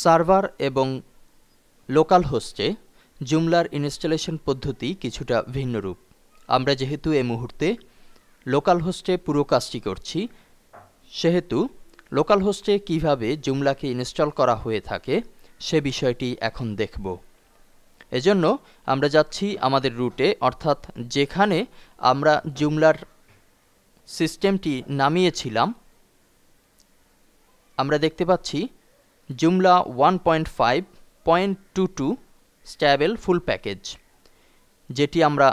server এবং local হোস্টে জুমলার installation পদ্ধতি কিছুটা ভিন্নরূপ আমরা যেহেতু এ মুহূর্তে লোকাল হোস্টে পুরো কাজটি করছি সেহেতু লোকাল হোস্টে কিভাবে জুমলাকে ইনস্টল করা হয়ে থাকে সে বিষয়টি এখন দেখব এজন্য আমরা যাচ্ছি আমাদের রুটে অর্থাৎ যেখানে আমরা জুমলার সিস্টেমটি নামিয়েছিলাম আমরা দেখতে পাচ্ছি Joomla one point point five two two stable full package যেটি আমরা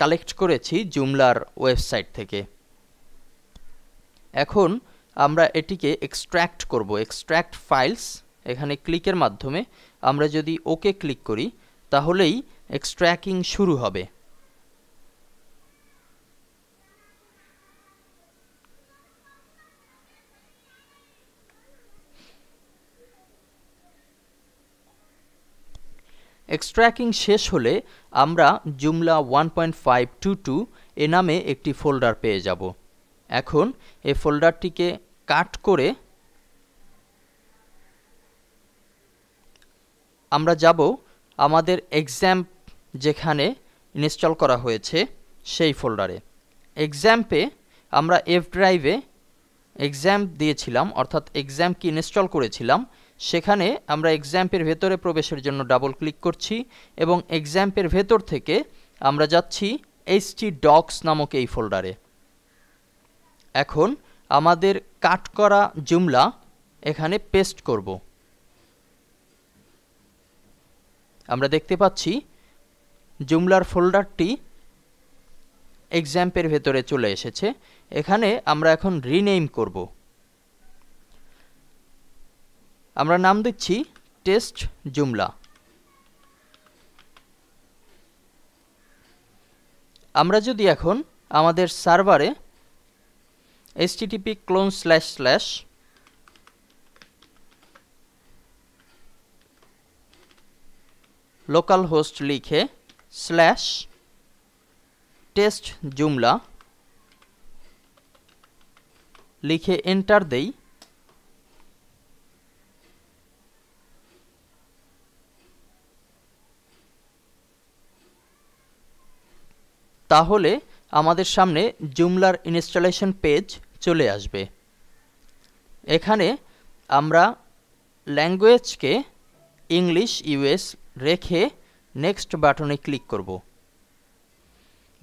কালেক্ট করেছি জুমলার ওয়েবসাইট থেকে এখন আমরা এটিকে এক্সট্র্যাক্ট করব এক্সট্র্যাক্ট ফাইলস এখানে ক্লিকের মাধ্যমে আমরা যদি ওকে ক্লিক করি তাহলেই এক্সট্র্যাকিং শুরু হবে এক্সট্র্যাকিং শেষ হলে আমরা Joomla one point five two two এ নামে একটি ফোল্ডার পেয়ে যাব এখন এই ফোল্ডারটিকে কাট করে আমরা যাব আমাদের এক্সাম যেখানে ইনস্টল করা হয়েছে সেই ফোল্ডারে এক্সাম্পে আমরা এফ ড্রাইভে এক্সাম দিয়েছিলাম অর্থাৎ এক্সাম ইনস্টল করেছিলাম সেখানে আমরা এক্সাম্পের ভেতরে প্রবেশের জন্য ডাবল ক্লিক করছি এবং এক্সাম্পের ভেতর থেকে আমরা যাচ্ছি এইচটি ডক্স নামক এই ফোল্ডারে এখন আমাদের কাট করা জুমলা এখানে পেস্ট করব আমরা দেখতে পাচ্ছি জুমলার ফোল্ডারটি এক্সাম্পের ভেতরে চলে এসেছে এখানে আমরা এখন রিনেম করব আমরা নাম দিচ্ছি টেস্ট জুমলা আমরা যদি এখন আমাদের সার্ভারে http colon slash slash local host লিখে স্ল্যাশ টেস্ট জুমলা লিখে এন্টার দেই তাহলে আমাদের সামনে জুমলার ইনস্টলেশন পেজ চলে আসবে এখানে আমরা ল্যাঙ্গুয়েজকে ইংলিশ ইউএস রেখে নেক্সট বাটনে ক্লিক করব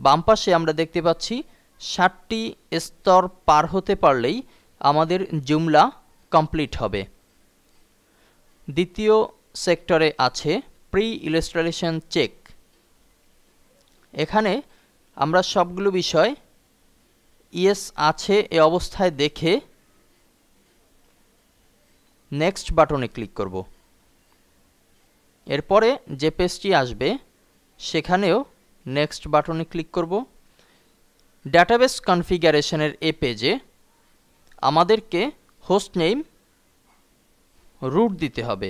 বাম পাশে আমরা দেখতে পাচ্ছি ষাটটি স্তর পার হতে পারলেই আমাদের জুমলা কমপ্লিট হবে দ্বিতীয় সেক্টরে আছে প্রি ইলাস্ট্রেশন চেক এখানে আমরা সবগুলো বিষয় ইয়েস আছে এ অবস্থায় দেখে নেক্সট বাটনে ক্লিক করব এরপরে যে পেজটি আসবে সেখানেও নেক্সট বাটনে ক্লিক করব ডাটাবেস কনফিগারেশনের এ পেজে আমাদেরকে হোস্ট নেম রুট দিতে হবে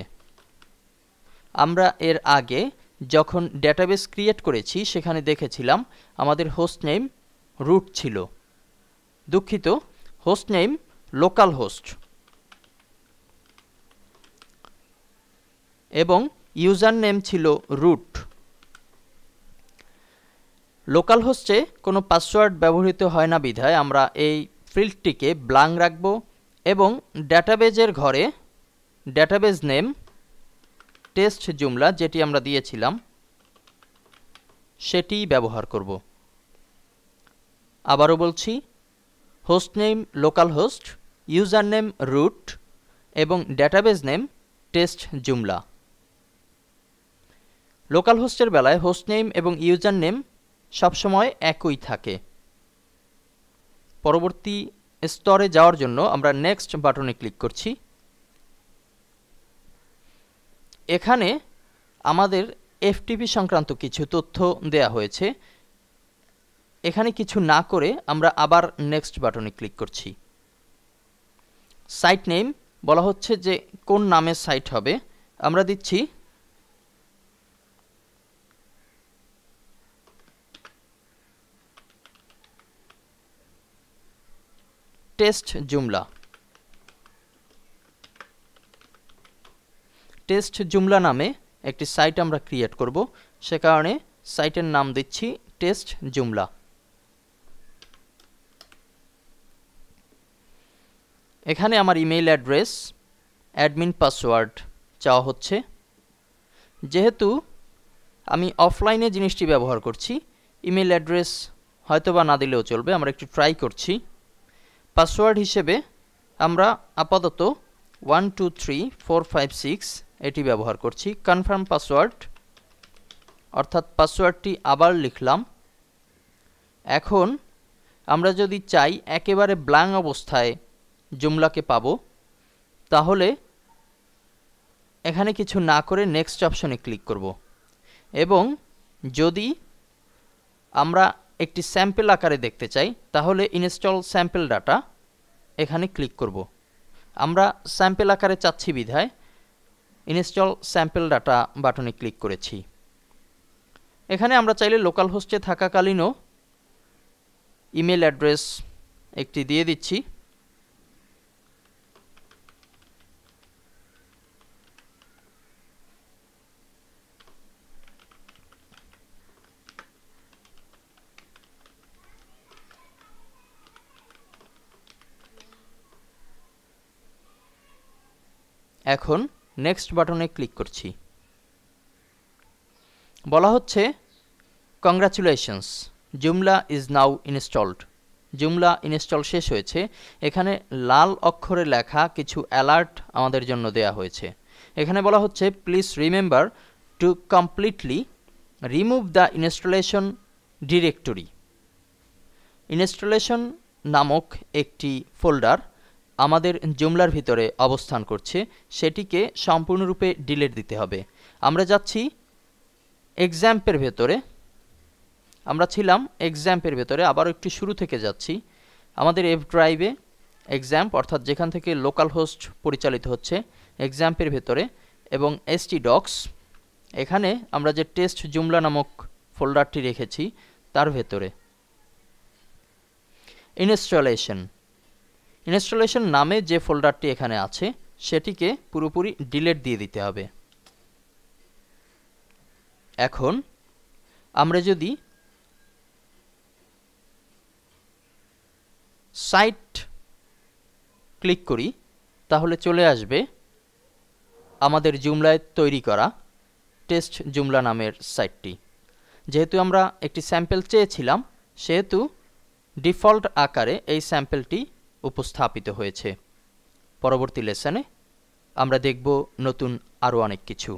আমরা এর আগে যখন ডাটাবেস ক্রিয়েট করেছি সেখানে দেখেছিলাম আমাদের হোস্ট নেম রুট ছিল দুঃখিত হোস্ট নেম লোকাল হোস্ট এবং ইউজার নেম ছিল রুট লোকাল হোস্টে কোনো পাসওয়ার্ড ব্যবহৃত হয় না বিধায় আমরা এই ফিল্ডটিকে ব্লাং রাখব এবং ডাটাবেজের ঘরে ডাটাবেজ নেম টেস্ট জুমলা যেটি আমরা দিয়েছিলাম সেটি ব্যবহার করব আবারও বলছি host name local host user name root এবং database name test Joomla local হোস্টের বেলায় হোস্ট নেম এবং ইউজার নেম সবসময় একই থাকে পরবর্তী স্তরে যাওয়ার জন্য আমরা নেক্সট বাটনে ক্লিক করছি এখানে আমাদের এফটিপি সংক্রান্ত কিছু তথ্য দেয়া হয়েছে এখানে কিছু না করে আমরা আবার নেক্সট বাটনে ক্লিক করছি সাইট নেম বলা হচ্ছে যে কোন নামে সাইট হবে আমরা দিচ্ছি টেস্ট জুমলা টেস্ট জুমলা নামে একটি সাইট আমরা ক্রিয়েট করব সে কারণে সাইটের নাম দিচ্ছি টেস্ট জুমলা এখানে আমার ইমেইল অ্যাড্রেস অ্যাডমিন পাসওয়ার্ড চাওয়া হচ্ছে যেহেতু আমি অফলাইনে জিনিসটি ব্যবহার করছি ইমেল অ্যাড্রেস হয়তোবা না দিলেও চলবে আমরা একটু ট্রাই করছি পাসওয়ার্ড হিসেবে আমরা আপাতত one two three four five six এটি ব্যবহার করছি কনফার্ম পাসওয়ার্ড অর্থাৎ পাসওয়ার্ডটি আবার লিখলাম এখন আমরা যদি চাই একেবারে ব্ল্যাং অবস্থায় জুমলাকে পাবো তাহলে এখানে কিছু না করে নেক্সট অপশনে ক্লিক করব এবং যদি আমরা একটি স্যাম্পেল আকারে দেখতে চাই তাহলে ইনস্টল স্যাম্পেল ডাটা এখানে ক্লিক করব আমরা স্যাম্পেল আকারে চাচ্ছি বিধায় ইনস্টল স্যাম্পেল ডাটা বাটনে ক্লিক করেছি এখানে আমরা চাইলে লোকাল হোস্টে থাকাকালীনও ইমেল অ্যাড্রেস একটি দিয়ে দিচ্ছি এখন নেক্সট বাটনে ক্লিক করছি বলা হচ্ছে congratulations Joomla is now installed Joomla install শেষ হয়েছে এখানে লাল অক্ষরে লেখা কিছু অ্যালার্ট আমাদের জন্য দেয়া হয়েছে এখানে বলা হচ্ছে please remember to completely remove the installation directory installation নামক একটি ফোল্ডার আমাদের জুমলার ভিতরে অবস্থান করছে সেটিকে সম্পূর্ণরূপে ডিলেট দিতে হবে আমরা যাচ্ছি এক্সাম্পের ভেতরে আমরা ছিলাম এক্সাম্পের ভেতরে আবার একটু শুরু থেকে যাচ্ছি আমাদের এফ ড্রাইভে এক্সাম্প অর্থাৎ যেখান থেকে লোকাল হোস্ট পরিচালিত হচ্ছে এক্সাম্পের ভেতরে এবং এসটি ডক্স এখানে আমরা যে টেস্ট জুমলা নামক ফোল্ডারটি রেখেছি তার ভেতরে ইনস্টলেশন ইনস্টলেশন নামে যে ফোল্ডারটি এখানে আছে সেটিকে পুরোপুরি ডিলেট দিয়ে দিতে হবে এখন আমরা যদি সাইট ক্লিক করি তাহলে চলে আসবে আমাদের জুমলায় তৈরি করা টেস্ট জুমলা নামের সাইটটি যেহেতু আমরা একটি স্যাম্পেল চেয়েছিলাম সেহেতু ডিফল্ট আকারে এই স্যাম্পেলটি উপস্থাপিত হয়েছে পরবর্তী লেসনে আমরা দেখব নতুন আরও অনেক কিছু